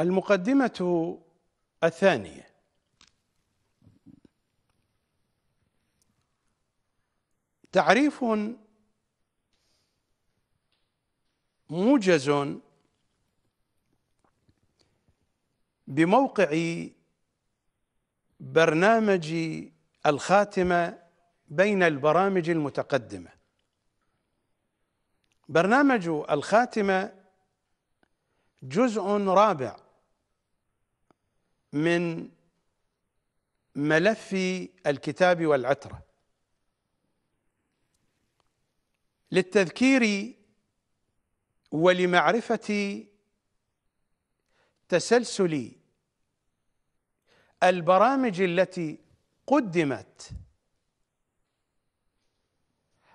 المقدمة الثانية تعريف موجز بموقع برنامج الخاتمة بين البرامج المتقدمة برنامج الخاتمة جزء رابع من ملف الكتاب والعترة للتذكير ولمعرفة تسلسل البرامج التي قدمت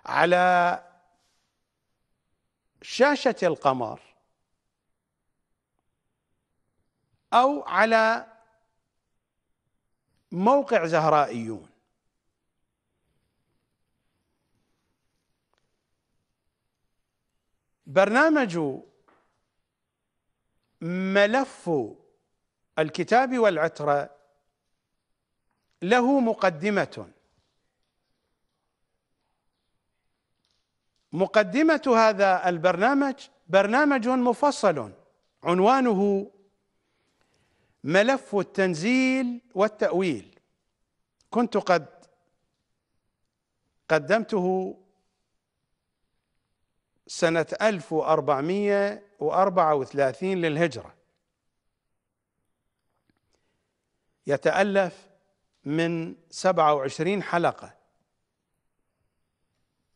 على شاشة القمر أو على موقع زهرائيون برنامج ملف الكتاب والعترة له مقدمة مقدمة هذا البرنامج برنامج مفصل عنوانه ملف التنزيل والتأويل كنت قد قدمته سنة 1434 للهجرة يتألف من 27 حلقة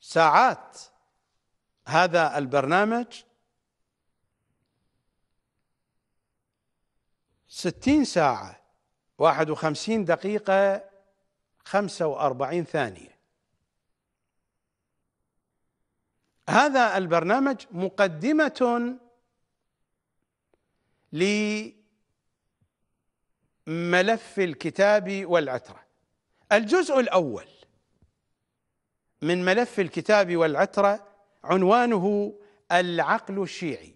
ساعات هذا البرنامج ستين ساعة واحد وخمسين دقيقة خمسة وأربعين ثانية هذا البرنامج مقدمة لملف الكتاب والعترة الجزء الأول من ملف الكتاب والعترة عنوانه العقل الشيعي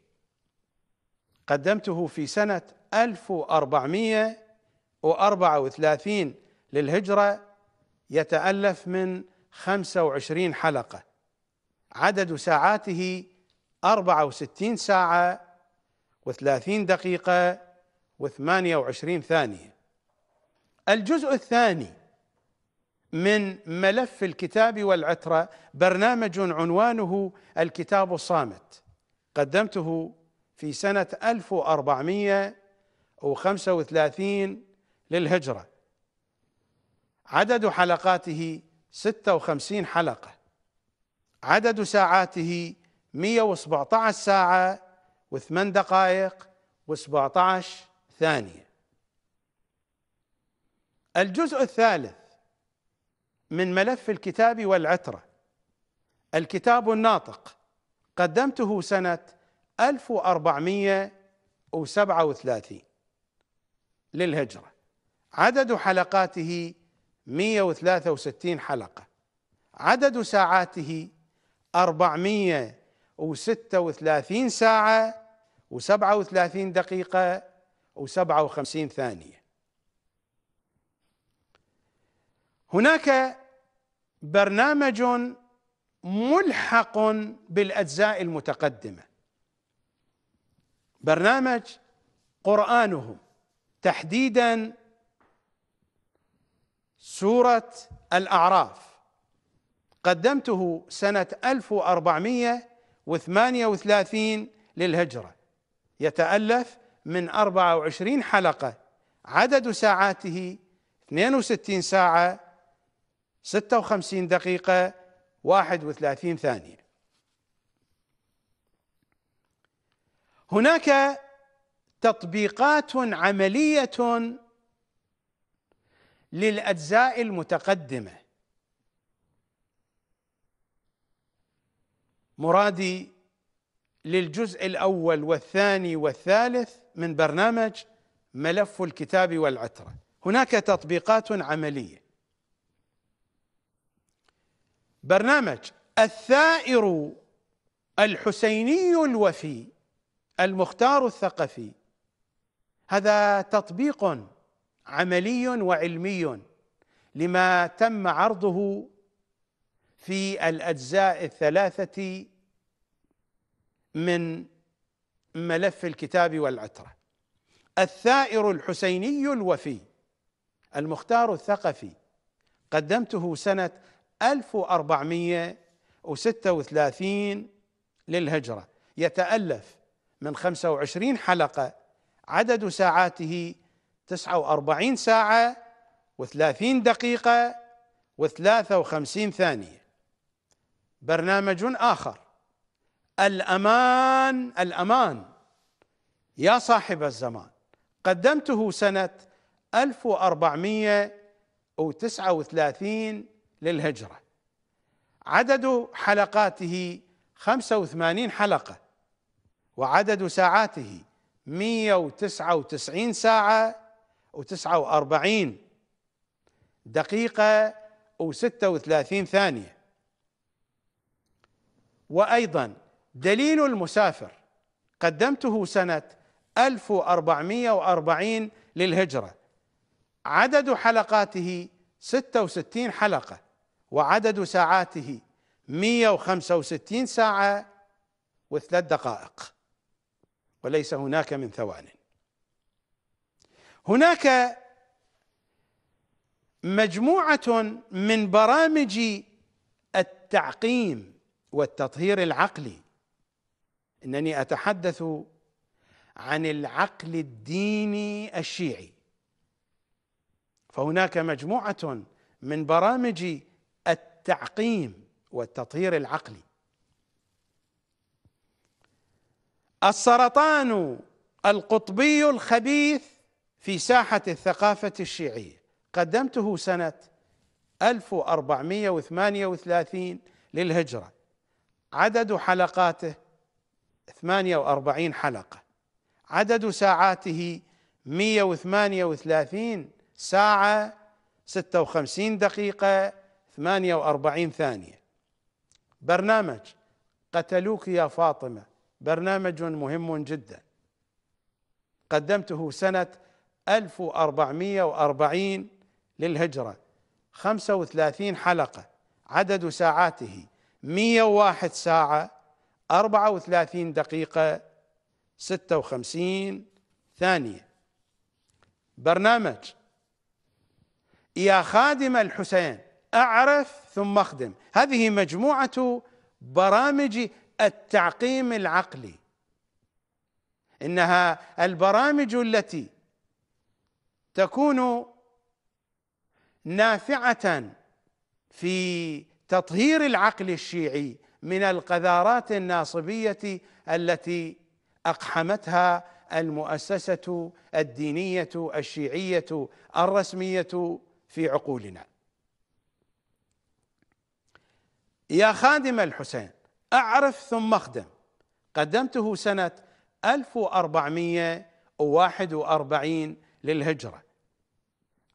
قدمته في سنة 1434 للهجرة يتألف من 25 حلقة عدد ساعاته 64 ساعة و30 دقيقة و28 ثانية الجزء الثاني من ملف الكتاب والعترة برنامج عنوانه الكتاب الصامت قدمته في سنة 1400 وخمسة وثلاثين للهجرة عدد حلقاته ستة وخمسين حلقة عدد ساعاته مية وسبعة ساعة وثمان دقائق وسبعة ثانية الجزء الثالث من ملف الكتاب والعترة الكتاب الناطق قدمته سنة 1437 للهجرة عدد حلقاته 163 حلقة عدد ساعاته 436 ساعة و37 دقيقة و57 ثانية هناك برنامج ملحق بالاجزاء المتقدمه برنامج قرانهم تحديدا سوره الاعراف قدمته سنه 1438 للهجره يتالف من 24 حلقه عدد ساعاته 62 ساعه 56 دقيقه 31 ثانيه هناك تطبيقات عمليه للاجزاء المتقدمه مرادي للجزء الاول والثاني والثالث من برنامج ملف الكتاب والعتره هناك تطبيقات عمليه برنامج الثائر الحسيني الوفي المختار الثقفي هذا تطبيق عملي وعلمي لما تم عرضه في الاجزاء الثلاثه من ملف الكتاب والعتره الثائر الحسيني الوفي المختار الثقفي قدمته سنه 1436 للهجره يتالف من 25 حلقه عدد ساعاته تسعة وأربعين ساعة وثلاثين دقيقة وثلاثة وخمسين ثانية برنامج آخر الأمان الأمان يا صاحب الزمان قدمته سنة 1439 للهجرة عدد حلقاته 85 حلقة وعدد ساعاته 199 ساعة و49 دقيقة و36 ثانية وأيضا دليل المسافر قدمته سنة 1440 للهجرة عدد حلقاته 66 حلقة وعدد ساعاته 165 ساعة وثلاث دقائق وليس هناك من ثوان هناك مجموعه من برامج التعقيم والتطهير العقلي انني اتحدث عن العقل الديني الشيعي فهناك مجموعه من برامج التعقيم والتطهير العقلي السرطان القطبي الخبيث في ساحة الثقافة الشيعية قدمته سنة 1438 للهجرة عدد حلقاته 48 حلقة عدد ساعاته 138 ساعة 56 دقيقة 48 ثانية برنامج قتلوك يا فاطمة برنامج مهم جدا قدمته سنة 1440 للهجرة 35 حلقة عدد ساعاته 101 ساعة 34 دقيقة 56 ثانية برنامج يا خادم الحسين أعرف ثم أخدم هذه مجموعة برامج التعقيم العقلي انها البرامج التي تكون نافعه في تطهير العقل الشيعي من القذارات الناصبيه التي اقحمتها المؤسسه الدينيه الشيعيه الرسميه في عقولنا يا خادم الحسين أعرف ثم أخدم قدمته سنة 1441 للهجرة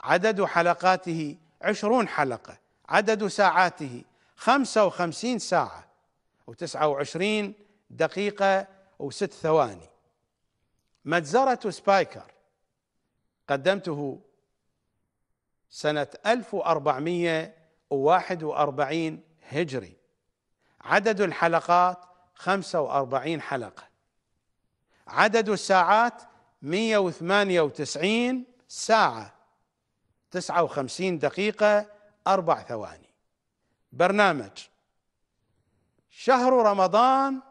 عدد حلقاته عشرون حلقة عدد ساعاته خمسة وخمسين ساعة وتسعة وعشرين دقيقة وست ثواني مجزرة سبايكر قدمته سنة 1441 هجري عدد الحلقات 45 حلقة عدد الساعات 198 ساعة 59 دقيقة أربع ثواني برنامج شهر رمضان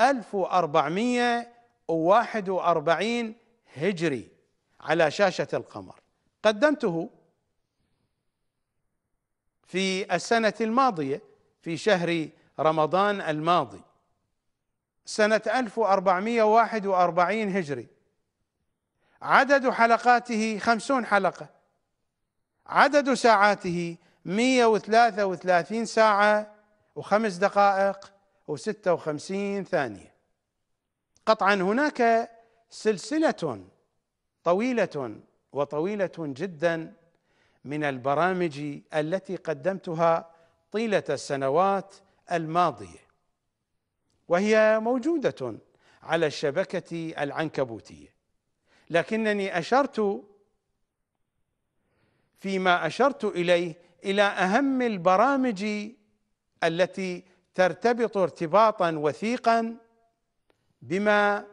1441 هجري على شاشة القمر قدمته في السنة الماضية في شهر رمضان الماضي سنة 1441 هجري عدد حلقاته خمسون حلقة عدد ساعاته 133 ساعة وخمس دقائق و56 ثانية قطعا هناك سلسلة طويلة وطويلة جدا من البرامج التي قدمتها طيله السنوات الماضيه وهي موجوده على الشبكه العنكبوتيه لكنني اشرت فيما اشرت اليه الى اهم البرامج التي ترتبط ارتباطا وثيقا بما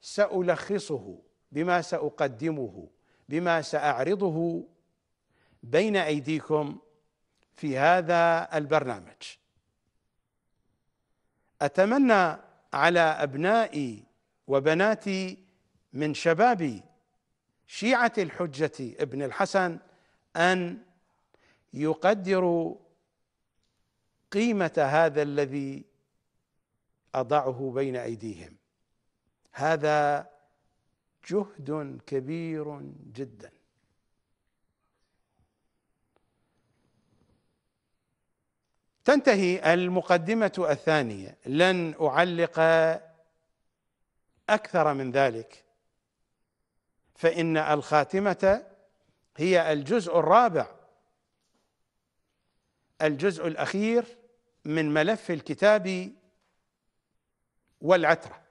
سالخصه بما ساقدمه بما ساعرضه بين ايديكم في هذا البرنامج اتمنى على ابنائي وبناتي من شباب شيعه الحجه ابن الحسن ان يقدروا قيمه هذا الذي اضعه بين ايديهم هذا جهد كبير جدا تنتهي المقدمة الثانية لن أعلق أكثر من ذلك فإن الخاتمة هي الجزء الرابع الجزء الأخير من ملف الكتاب والعترة